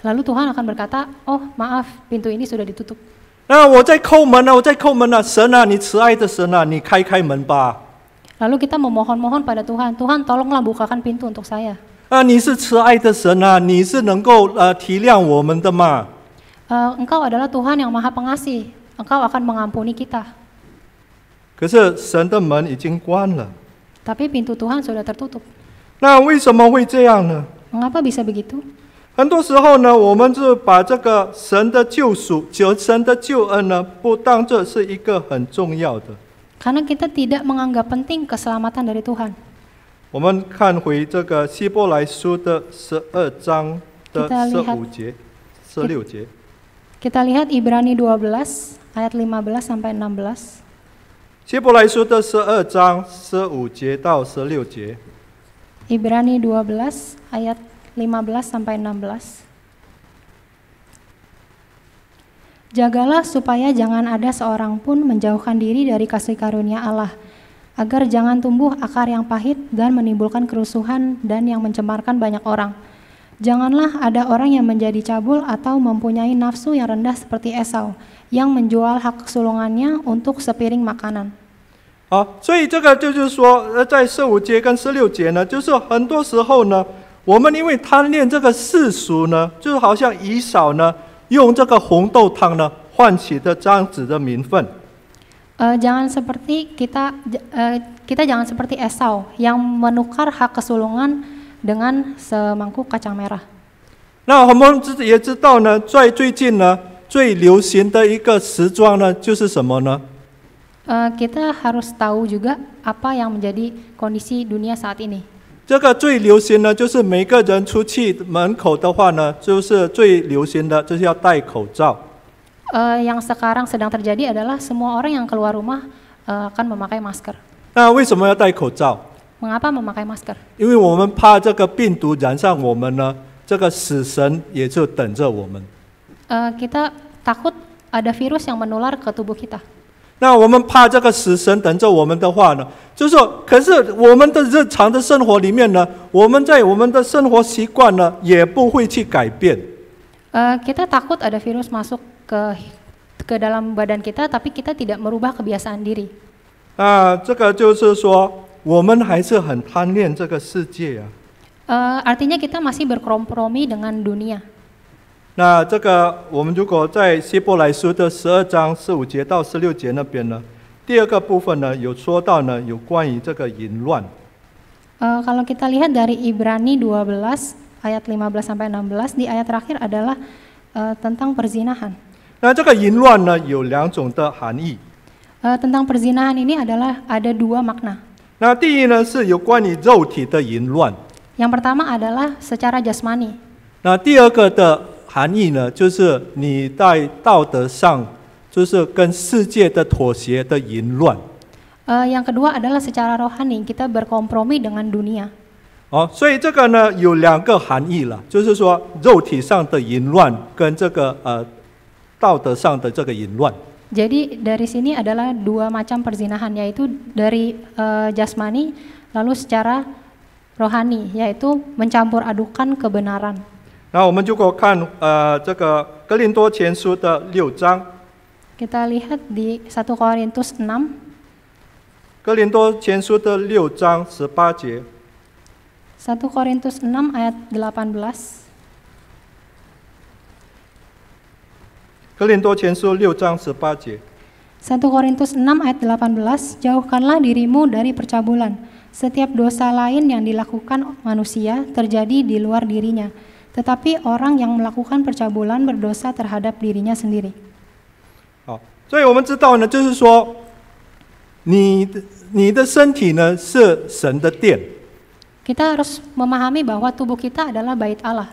Lalu Tuhan akan berkata, oh maaf, pintu ini sudah ditutup. Lalu kita memohon-mohon pada Tuhan, Tuhan tolonglah bukakan pintu untuk saya. engkau adalah Tuhan yang maha pengasih, engkau akan mengampuni kita. 可是神的门已经关了。Tapi pintu Tuhan sudah tertutup. mengapa bisa begitu? 很多时候呢，我们是把这个神的救赎、求神的救恩呢，不当这是一个很重要的。Karena kita tidak menganggap penting keselamatan dari Tuhan. Kita lihat Ibrani 12 ayat 15 sampai 16. 希伯来书的十二章十五节到十六节。Ibrani 12 ayat 15 sampai 16. Jagalah supaya jangan ada seorang pun menjauhkan diri dari kasih karunia Allah, agar jangan tumbuh akar yang pahit dan menimbulkan kerusuhan dan yang mencemarkan banyak orang. Janganlah ada orang yang menjadi cabul atau mempunyai nafsu yang rendah seperti Esau, yang menjual hak kesulungannya untuk sepiring makanan. 好，所以这个就是说，呃，在四五节跟十六节呢，就是很多时候呢，我们因为贪恋这个世俗呢，就好像以少呢用这个红豆汤呢换取的这子的名分。呃，jangan seperti kita, kita jangan seperti Esau yang menukar hak kesulungan dengan semangkuk kacang merah。那我们自也知道呢，在最近呢最流行的一个时装呢，就是什么呢？uh, kita harus tahu juga apa yang menjadi kondisi dunia saat ini. 这个最流行呢，就是每个人出去门口的话呢，就是最流行的就是要戴口罩。呃，yang sekarang sedang terjadi adalah semua orang yang keluar rumah uh, akan memakai masker. Mengapa memakai kita takut ada virus yang menular ke tubuh kita. 那我们怕这个死神等着我们的话呢？就是说，可是我们的日常的生活里面呢，我们在我们的生活习惯呢，也不会去改变。呃，kita takut ada virus masuk ke ke dalam badan kita, tapi kita tidak merubah kebiasaan diri. 那这个就是说，我们还是很贪恋这个世界啊。呃，artinya kita masih berkompromi dengan dunia. 那这个我们如果在希伯来书的十二章十五节到十六节那边呢，第二个部分呢有说到呢有关于这个淫乱。Uh, kalau kita lihat dari Ibrani 12 ayat 15 sampai 16 di ayat terakhir adalah uh, tentang perzinahan. 那这个淫乱呢有两种的含义。Uh, tentang perzinahan ini adalah ada dua makna. pertama adalah secara jasmani. kedua. 含义呢，就是你在道德上，就是跟世界的妥协的淫乱。呃，yang kedua adalah secara rohani kita berkompromi dengan dunia. dari sini adalah dua macam perzinahan yaitu dari uh, jasmani lalu secara rohani yaitu mencampur adukan kebenaran. 那我们如果看呃这个哥林多前书的六章，kita lihat di 1 Korintus 6。哥林多前书的六章十八节。1 Korintus 6 ayat 18。哥林多前书六章十八节。1 Korintus 6 ayat 18, jauhkanlah dirimu dari percabulan. Setiap dosa lain yang dilakukan manusia terjadi di luar dirinya tetapi orang yang melakukan percabulan berdosa terhadap dirinya sendiri. Oh, Kita harus memahami bahwa tubuh kita adalah bait Allah.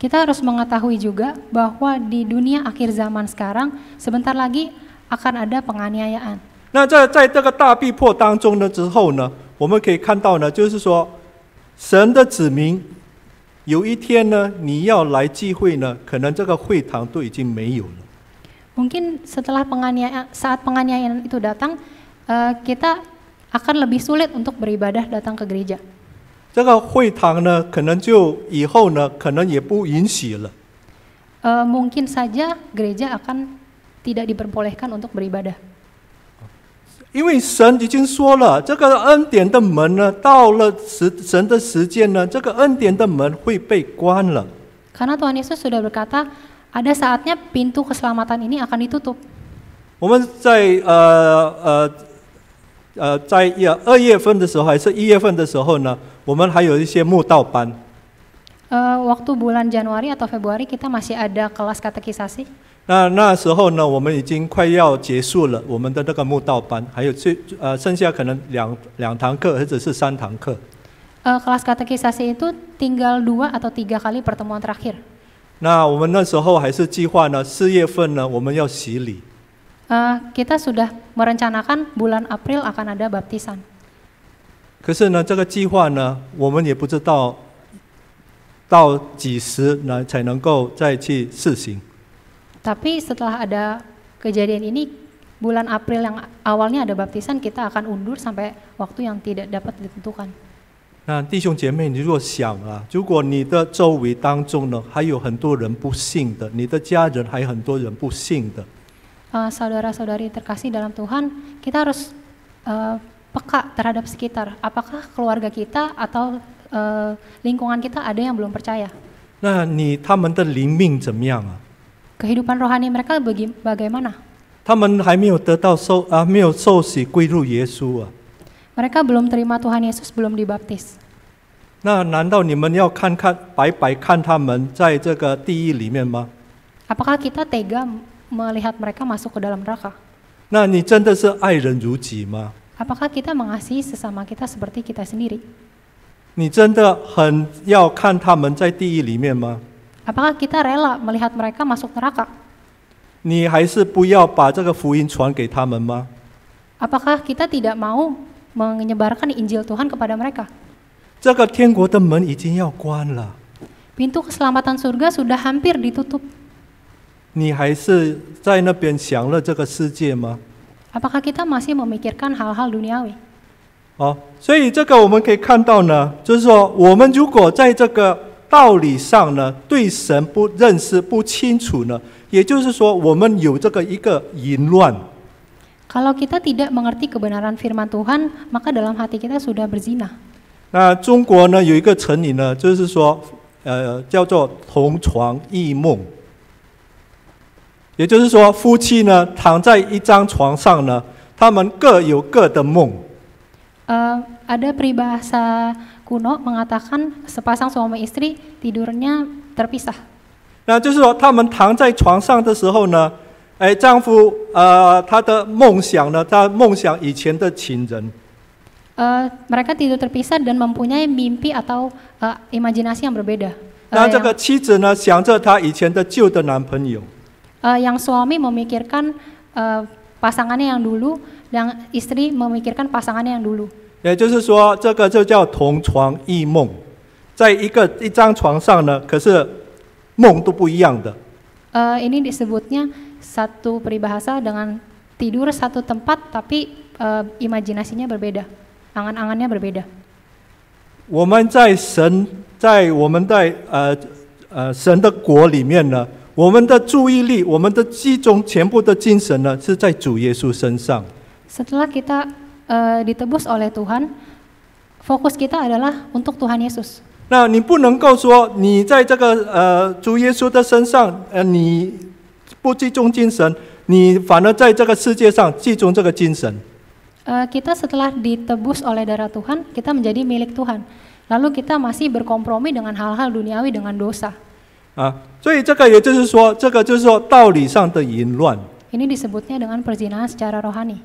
Kita harus mengetahui juga bahwa di dunia akhir zaman sekarang sebentar lagi akan ada penganiayaan. 那在在这个大逼迫当中呢之后呢，我们可以看到呢，就是说，神的子民有一天呢，你要来聚会呢，可能这个会堂都已经没有了。Mungkin setelah penganiayaan saat penganiayaan itu datang, eh, kita akan lebih sulit untuk beribadah datang ke gereja. mungkin saja gereja akan tidak diperbolehkan untuk beribadah. 因为神已经说了，这个恩典的门呢，到了时神的时间呢，这个恩典的门会被关了。Karena Tuhan Yesus sudah berkata, ada saatnya pintu keselamatan ini akan ditutup. bulan Januari atau Februari kita masih ada kelas katekisasi. 那那时候呢，我们已经快要结束了我们的那个慕道班，还有最呃剩下可能两两堂课或者是三堂课。呃，kelas katekese itu tinggal dua atau tiga kali pertemuan terakhir。那我们那时候还是计划呢，四月份呢我们要洗礼。呃，kita sudah merencanakan bulan April akan ada baptisan。可是呢，这个计划呢，我们也不知道到几时能才能够再去试行。Tapi setelah ada kejadian ini bulan April yang awalnya ada baptisan kita akan undur sampai waktu yang tidak dapat ditentukan. 那弟兄姐妹，你若想啊，如果你的周围当中呢，还有很多人不信的，你的家人还很多人不信的。Uh, saudara-saudari terkasih dalam Tuhan, kita harus uh, peka terhadap sekitar. Apakah keluarga kita atau uh, lingkungan kita ada yang belum percaya? 那你他们的灵命怎么样啊？Nah, kehidupan rohani mereka baga bagaimana? Mereka belum terima Tuhan Yesus, belum dibaptis. Apakah kita tega melihat mereka masuk ke dalam neraka? 那你真的是爱人如己吗？Apakah kita mengasihi sesama kita seperti kita sendiri? 你真的很要看他们在地狱里面吗？Apakah kita rela melihat mereka masuk neraka? 你还是不要把这个福音传给他们吗？Apakah kita tidak mau menyebarkan Injil Tuhan kepada mereka? Pintu keselamatan surga sudah hampir ditutup. Apakah kita masih memikirkan hal-hal duniawi? 道理上呢，对神不认识不清楚呢，也就是说，我们有这个一个淫乱。Kalau kita tidak mengerti kebenaran firman Tuhan, maka dalam hati kita sudah berzina。那中国呢有一个成语呢，就是说，呃，叫做同床异梦。也就是说，夫妻呢躺在一张床上呢，他们各有各的梦。Ada peribahasa。kuno mengatakan sepasang suami istri tidurnya terpisah. Nah, mereka tidur terpisah dan mempunyai mimpi atau e, imajinasi yang berbeda. E, yang suami memikirkan e, pasangannya yang dulu, yang istri memikirkan pasangannya yang dulu. 也就是说，这个就叫同床异梦，在一个一张床上呢，可是梦都不一样的。呃，ini disebutnya satu peribahasa dengan tidur satu tempat tapi imajinasinya berbeda, angan-angannya berbeda。我们在神，在我们在呃呃神的国里面呢，我们的注意力，我们的集中全部的精神呢，是在主耶稣身上。Setelah kita uh, ditebus oleh Tuhan, fokus kita adalah untuk Tuhan Yesus. Nah, Yesus, Uh, kita setelah ditebus oleh darah Tuhan, kita menjadi milik Tuhan. Lalu kita masih berkompromi dengan hal-hal duniawi dengan dosa. Ini disebutnya dengan perzinahan secara rohani.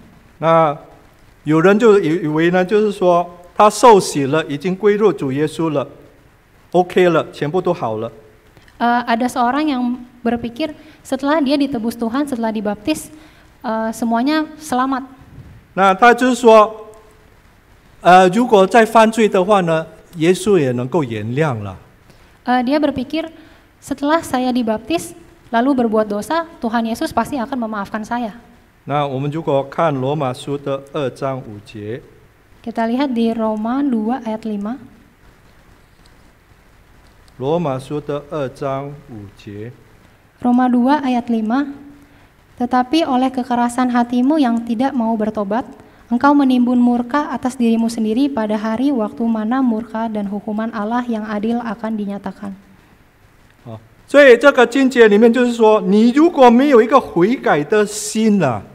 有人就以为呢，就是说他受洗了，已经归入主耶稣了，OK 了，全部都好了。Uh, ada seorang yang berpikir setelah dia ditebus Tuhan, setelah dibaptis, eh, semuanya selamat. Nah, 他就是说，呃，如果再犯罪的话呢，耶稣也能够原谅了。Uh, dia berpikir setelah saya dibaptis lalu berbuat dosa, Tuhan Yesus pasti akan memaafkan saya. 那我们如果看罗马书的二章五节，kita lihat di Roma dua ayat lima。罗马书的二章五节，Roma dua ayat lima. Tetapi oleh kekerasan hatimu yang tidak mau bertobat, engkau menimbun murka atas dirimu sendiri pada hari waktu mana murka dan hukuman Allah yang adil akan dinyatakan. 所以这个境界里面就是说，你如果没有一个悔改的心呢、啊。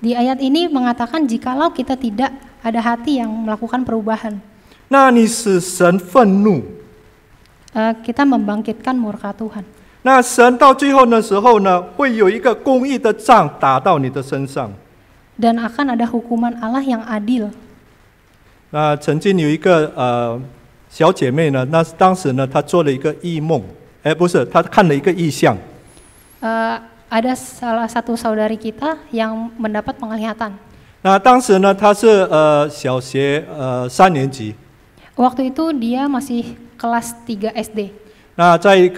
di ayat ini mengatakan jikalau kita tidak ada hati yang melakukan perubahan. Nah, sen Uh, kita membangkitkan murka Tuhan. Nah, sen dao zui hou ne shi hui you yi ge yi de zang da dao ni de shen shang. Dan akan ada hukuman Allah yang adil. Nah, ada salah satu saudari kita yang mendapat penglihatan. Nah, eh, eh, Waktu itu dia masih kelas 3 SD. Nah, eh,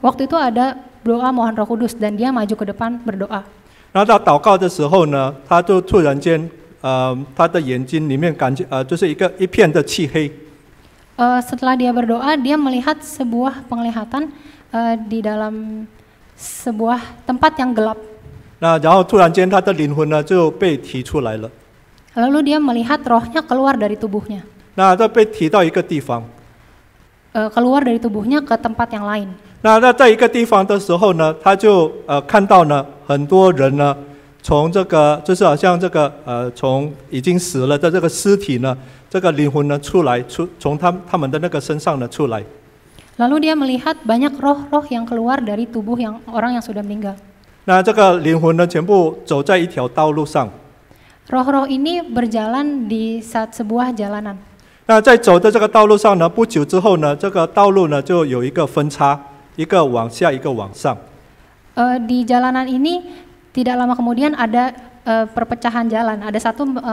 waktu itu ada doa mohon Roh Kudus dan dia maju ke depan berdoa. Nah, 然后到祷告的时候呢，他就突然间呃他的眼睛里面感觉呃就是一个一片的漆黑。uh, setelah dia berdoa dia melihat sebuah penglihatan uh, di dalam sebuah tempat yang gelap. Nah, Lalu dia melihat rohnya keluar dari tubuhnya. Nah, uh, keluar dari tubuhnya ke tempat yang lain. 那那在一个地方的时候呢，他就呃看到呢很多人呢，从这个就是好像这个呃从已经死了的这个尸体呢，这个灵魂呢出来，出从他他们的那个身上呢出来。Lalu dia melihat banyak roh-roh yang keluar dari tubuh yang orang yang sudah meninggal. Nah, 这个灵魂呢全部走在一条道路上。Roh-roh ini berjalan di saat sebuah jalanan. Nah, di jalanan ini tidak lama kemudian ada e, perpecahan jalan. Ada satu e,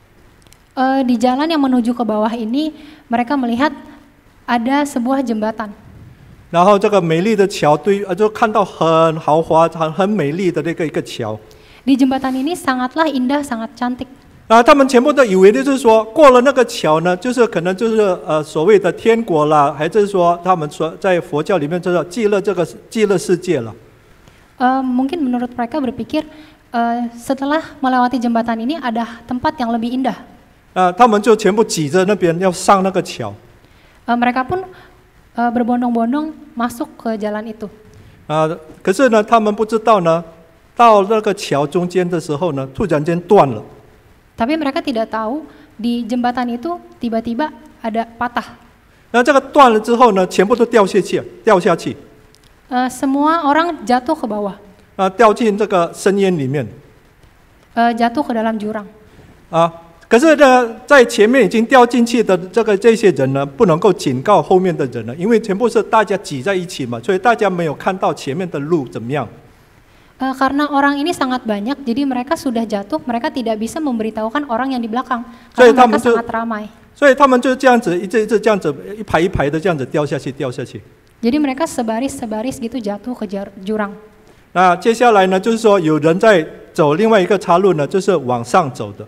uh, di jalan yang menuju ke bawah ini mereka melihat ada sebuah jembatan. 然后这个美丽的桥对，呃，就看到很豪华、很很美丽的那个一个桥。Di jembatan ini sangatlah indah, sangat cantik. 啊，他们全部都以为就是说过了那个桥呢，就是可能就是呃所谓的天国啦，还是说他们说在佛教里面叫做极乐这个极乐世界了。Uh, mungkin menurut mereka berpikir uh, setelah melewati jembatan ini ada tempat yang lebih indah. 啊，他们就全部挤在那边要上那个桥。mereka pun berbondong-bondong masuk ke jalan itu. 啊，可是呢，他们不知道呢，到那个桥中间的时候呢，突然间断了。tapi mereka tidak tahu di jembatan itu tiba-tiba ada patah. 那这个断了之后呢，全部都掉下去，掉下去。semua orang jatuh ke bawah. 啊，掉进这个深渊里面。jatuh ke dalam jurang. 啊。可是呢，在前面已经掉进去的这个这些人呢，不能够警告后面的人了，因为全部是大家挤在一起嘛，所以大家没有看到前面的路怎么样。呃，karena orang ini sangat banyak, jadi mereka sudah jatuh, mereka tidak bisa memberitahukan orang yang di belakang karena mereka sangat ramai. 所以他们就是这样子，一这这这样子一排一排的这样子掉下去，掉下去。Jadi mereka sebaris sebaris gitu jatuh ke jurang. 那接下来呢，就是说有人在走另外一个岔路呢，就是往上走的。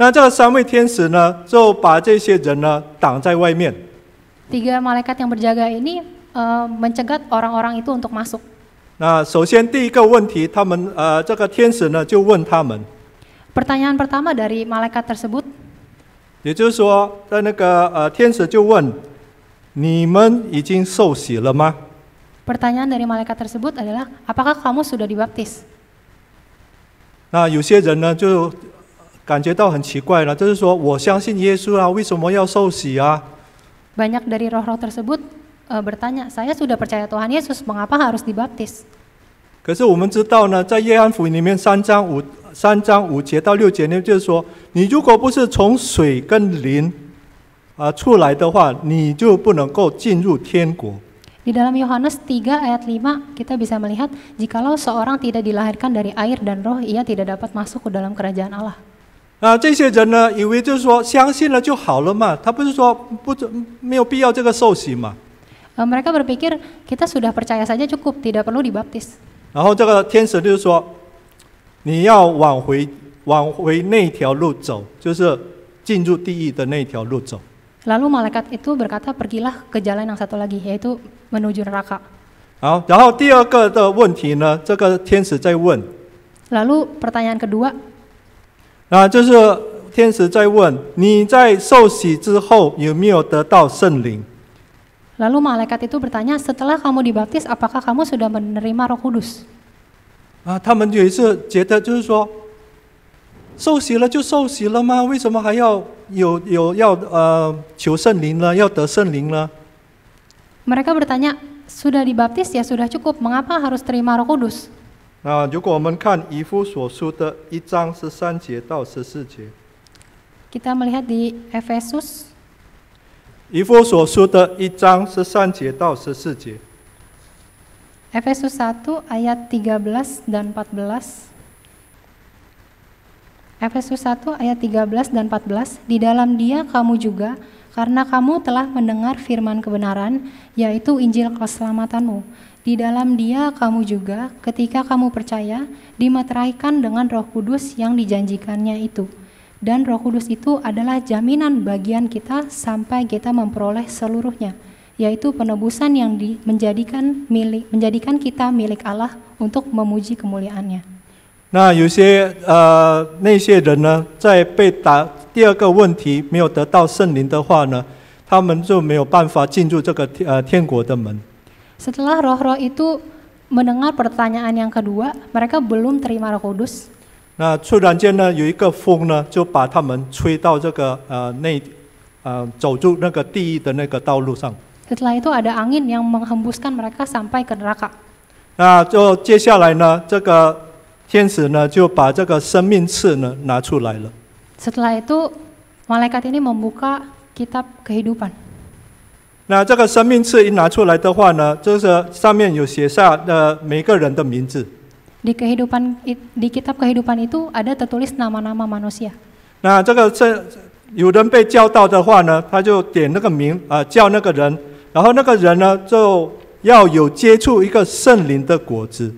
那这三位天使呢，就把这些人呢挡在外面。Tiga malaikat yang berjaga ini uh, mencegat orang-orang itu untuk masuk. 那首先第一个问题，他们呃，这个天使呢就问他们。Pertanyaan pertama dari malaikat tersebut. 也就是说，在那个呃，天使就问：你们已经受洗了吗？Pertanyaan dari malaikat tersebut adalah, apakah kamu sudah dibaptis? 那有些人呢就感觉到很奇怪了，就是说我相信耶稣啊，为什么要受洗啊？Banyak dari roh-roh tersebut、呃、bertanya e, saya sudah percaya Tuhan Yesus, mengapa harus dibaptis? 可是我们知道呢，在约翰福音里面三章五三章五节到六节呢，就是说，你如果不是从水跟灵啊、呃、出来的话，你就不能够进入天国。Di dalam Yohanes 3 ayat 5 kita bisa melihat jikalau seorang tidak dilahirkan dari air dan roh ia tidak dapat masuk ke dalam kerajaan Allah. 啊，这些人呢，以为就是说相信了就好了嘛，他不是说不没有必要这个受洗嘛。呃，mereka berpikir kita sudah percaya saja cukup, tidak perlu dibaptis. 然后这个天使就是说，你要往回往回那条路走，就是进入地狱的那条路走。Lalu malaikat itu berkata, pergilah ke jalan yang satu lagi, yaitu menuju neraka. 好，然后第二个的问题呢，这个天使在问。Lalu pertanyaan kedua 啊，就是天使在问你在受洗之后有没有得到圣灵？Lalu malaikat itu bertanya, setelah kamu dibaptis, apakah kamu sudah menerima Roh Kudus? Ah, 啊，他们有一次觉得就是说，受洗了就受洗了吗？为什么还要有有要呃求圣灵呢？要得圣灵呢？Mereka bertanya, sudah dibaptis ya sudah cukup, mengapa harus terima Roh Kudus? 那如果我们看以弗所书的一章十三节到十四节，kita melihat di Efesus 以夫所书的一章十三节到十四节，Efesus 1 ayat belas dan 14. Efesus 1 ayat 13 dan 14, di dalam dia kamu juga, karena kamu telah mendengar firman kebenaran, yaitu Injil keselamatanmu di dalam dia kamu juga ketika kamu percaya dimateraikan dengan roh kudus yang dijanjikannya itu. Dan roh kudus itu adalah jaminan bagian kita sampai kita memperoleh seluruhnya, yaitu penebusan yang di, menjadikan, milik, menjadikan kita milik Allah untuk memuji kemuliaannya. Nah, uh, setelah roh-roh itu mendengar pertanyaan yang kedua, mereka belum terima Roh Kudus. Setelah itu ada angin yang menghembuskan mereka sampai ke neraka. 那就接下来呢这个天使呢就把这个生命刺呢拿出来了。Setelah itu malaikat ini membuka kitab kehidupan. 那这个生命册一拿出来的话呢，就是上面有写下的每个人的名字。Di kehidupan di kitab kehidupan itu ada tertulis nama-nama manusia. 那这个这有人被叫到的话呢，他就点那个名啊、呃，叫那个人，然后那个人呢就要有接触一个圣灵的果子。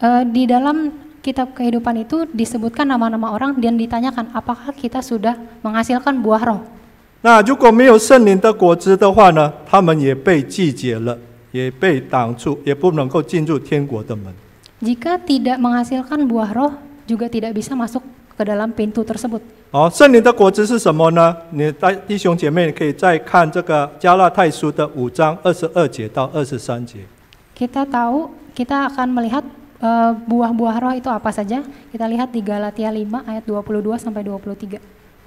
呃，di dalam kitab kehidupan itu disebutkan nama-nama orang dan ditanyakan apakah kita sudah menghasilkan buah roh. 那如果没有圣灵的果子的话呢，他们也被拒绝了，也被挡住，也不能够进入天国的门。Jika tidak menghasilkan buah roh, juga tidak bisa masuk ke dalam pintu tersebut. 好，圣灵的果子是什么呢？你带弟兄姐妹可以再看这个加拉太书的五章二十二节到二十三节。Kita tahu, kita akan melihat eh, buah-buah roh itu apa saja. Kita lihat di Galatia 5 ayat 22 sampai 23.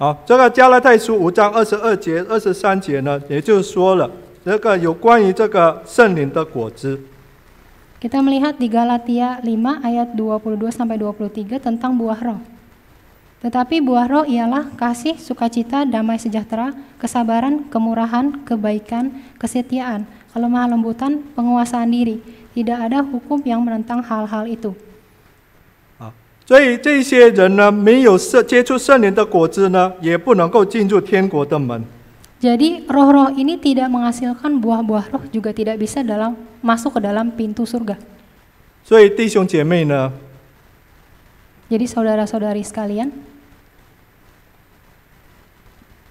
好，这个加拉太书五章二十二节、二十三节呢，也就是说了这个有关于这个圣灵的果子。Kita melihat di Galatia 5 ayat 22 sampai 23 tentang buah roh. Tetapi buah roh ialah kasih, sukacita, damai sejahtera, kesabaran, kemurahan, kebaikan, kesetiaan, kelemah lembutan, penguasaan diri. Tidak ada hukum yang menentang hal-hal itu. 所以这些人呢，没有圣接触圣灵的果子呢，也不能够进入天国的门。Jadi roh-roh ini tidak menghasilkan buah-buah roh juga tidak bisa dalam masuk ke dalam pintu surga. 所以弟兄姐妹呢？Jadi saudara-saudari sekalian，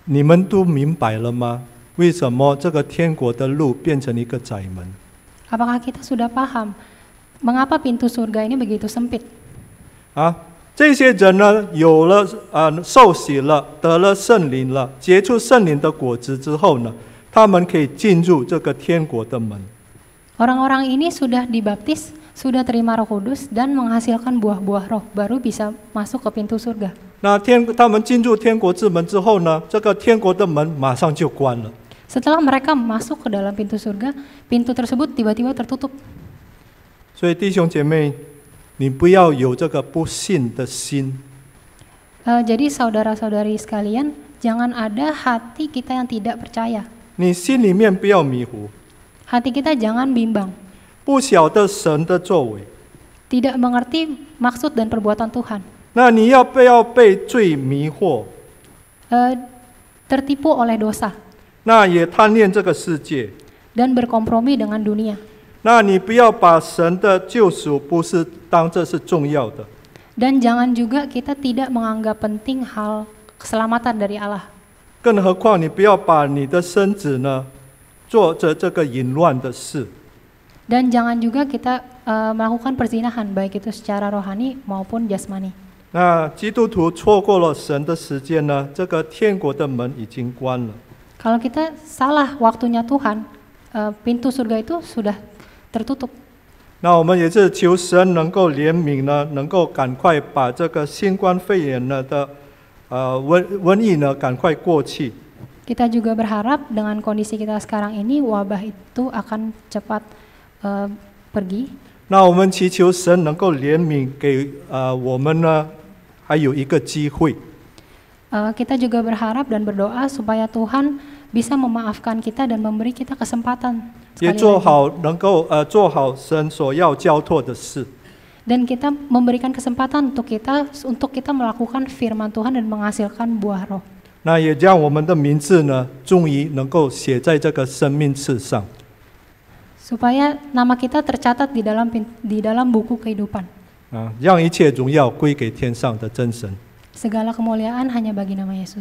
你们都明白了吗？为什么这个天国的路变成一个窄门？Apakah kita sudah paham mengapa pintu surga ini begitu sempit? 啊，这些人呢，有了啊，受洗了，得了圣灵了，结出圣灵的果子之后呢，他们可以进入这个天国的门。Orang-orang ini sudah dibaptis, sudah terima Roh Kudus, dan menghasilkan buah-buah Roh baru bisa masuk ke pintu surga. 那天他们进入天国之门之后呢，这个天国的门马上就关了。Setelah mereka masuk ke dalam pintu surga, pintu tersebut tiba-tiba tertutup。所以弟兄姐妹。jadi saudara-saudari sekalian, jangan ada hati kita yang tidak percaya. kita jangan bimbang. mengerti maksud dan perbuatan Tuhan. tertipu oleh dosa. berkompromi dengan dunia. 那你不要把神的救赎不是当这是重要的。Dan jangan juga kita tidak menganggap penting hal keselamatan dari Allah. Dan jangan juga kita uh, melakukan perzinahan baik itu secara rohani maupun jasmani. Kalau kita salah waktunya Tuhan, uh, pintu surga itu sudah tertutup. Nah, kita juga Tuhan Kita juga berharap dengan kondisi kita sekarang ini wabah itu akan cepat cepat pergi. 那我们祈求神能够怜悯给呃我们呢还有一个机会。Uh, kita juga berharap dan berdoa supaya Tuhan bisa memaafkan kita dan memberi kita kesempatan. 也做好能够呃做好神所要交托的事。Dan kita memberikan kesempatan untuk kita untuk kita melakukan firman Tuhan dan menghasilkan buah roh. 那也将我们的名字呢，终于能够写在这个生命册上。Supaya nama kita tercatat di dalam di dalam buku kehidupan. 啊，让一切荣耀归给天上的真神。Segala kemuliaan hanya bagi nama Yesus.